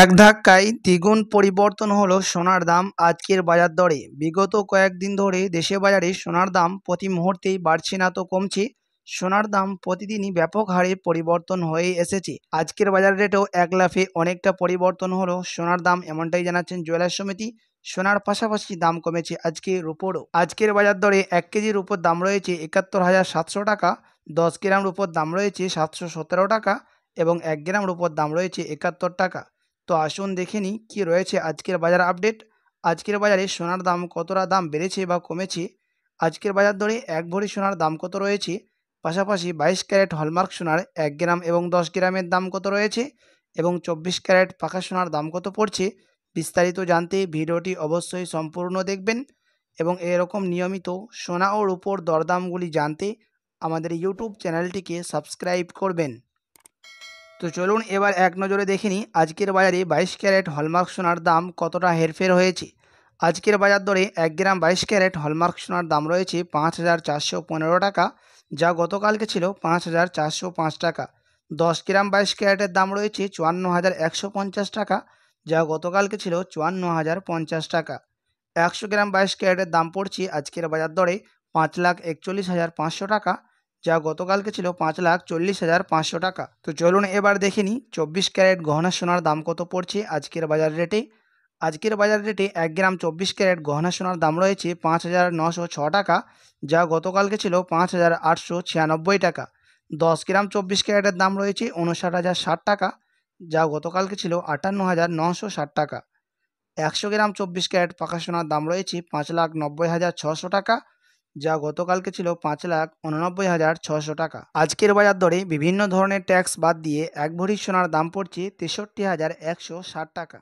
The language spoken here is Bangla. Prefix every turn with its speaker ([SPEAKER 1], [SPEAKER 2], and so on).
[SPEAKER 1] এক ধাক্কায় দ্বিগুণ পরিবর্তন হলো সোনার দাম আজকের বাজার দরে বিগত কয়েকদিন ধরে দেশে বাজারে সোনার দাম প্রতি মুহূর্তেই বাড়ছে না তো কমছে সোনার দাম প্রতিদিনই ব্যাপক হারে পরিবর্তন হয়ে এসেছে আজকের বাজার রেটেও এক লাফে অনেকটা পরিবর্তন হলো সোনার দাম এমনটাই জানাচ্ছেন জুয়েলার সমিতি সোনার পাশাপাশি দাম কমেছে আজকে রুপোরও আজকের বাজার দরে এক কেজির উপর দাম রয়েছে একাত্তর হাজার সাতশো টাকা দশ গ্রাম রুপোর দাম রয়েছে সাতশো সতেরো টাকা এবং এক গ্রাম রুপোর দাম রয়েছে একাত্তর টাকা তো আসুন দেখে নিই কী রয়েছে আজকের বাজার আপডেট আজকের বাজারে সোনার দাম কতটা দাম বেড়েছে বা কমেছে আজকের বাজার দরে এক ভরি সোনার দাম কত রয়েছে পাশাপাশি বাইশ ক্যারেট হলমার্ক সোনার এক গ্রাম এবং দশ গ্রামের দাম কত রয়েছে এবং চব্বিশ ক্যারেট পাকা সোনার দাম কত পড়ছে বিস্তারিত জানতে ভিডিওটি অবশ্যই সম্পূর্ণ দেখবেন এবং এরকম নিয়মিত সোনা ও রূপোর দরদামগুলি জানতে আমাদের ইউটিউব চ্যানেলটিকে সাবস্ক্রাইব করবেন তো চলুন এবার এক নজরে দেখে নিই আজকের বাজারে বাইশ ক্যারেট হলমার্ক সোনার দাম কতটা হেরফের হয়েছে আজকের বাজার দরে এক গ্রাম বাইশ ক্যারেট হলমার্ক সোনার দাম রয়েছে পাঁচ হাজার চারশো পনেরো টাকা যা গতকালকে ছিল পাঁচ হাজার চারশো পাঁচ টাকা দশ গ্রাম বাইশ ক্যারেটের দাম রয়েছে চুয়ান্ন হাজার একশো পঞ্চাশ টাকা যা গতকালকে ছিল চুয়ান্ন হাজার পঞ্চাশ টাকা একশো গ্রাম বাইশ ক্যারেটের দাম পড়ছে আজকের বাজার দরে পাঁচ লাখ একচল্লিশ হাজার পাঁচশো টাকা যা গতকালকে ছিল পাঁচ লাখ চল্লিশ হাজার পাঁচশো টাকা তো চলুন এবার দেখে নিই চব্বিশ ক্যারেট গহনা সোনার দাম কত পড়ছে আজকের বাজার রেটে আজকের বাজার রেটে এক গ্রাম চব্বিশ ক্যারেট গহনা সোনার দাম রয়েছে পাঁচ হাজার নশো ছ টাকা যা গতকালকে ছিল পাঁচ হাজার আটশো ছিয়ানব্বই টাকা দশ গ্রাম চব্বিশ ক্যারেটের দাম রয়েছে উনষাট হাজার ষাট টাকা যা গতকালকে ছিল আটান্ন হাজার নশো ষাট টাকা একশো গ্রাম চব্বিশ ক্যারেট পাকা সোনার দাম রয়েছে পাঁচ লাখ নব্বই হাজার ছশো টাকা যা গতকালকে ছিল পাঁচ লাখ উননব্বই হাজার ছশো টাকা আজকের বাজার দরে বিভিন্ন ধরনের ট্যাক্স বাদ দিয়ে এক ভরি সোনার দাম পড়ছে তেষট্টি হাজার একশো ষাট টাকা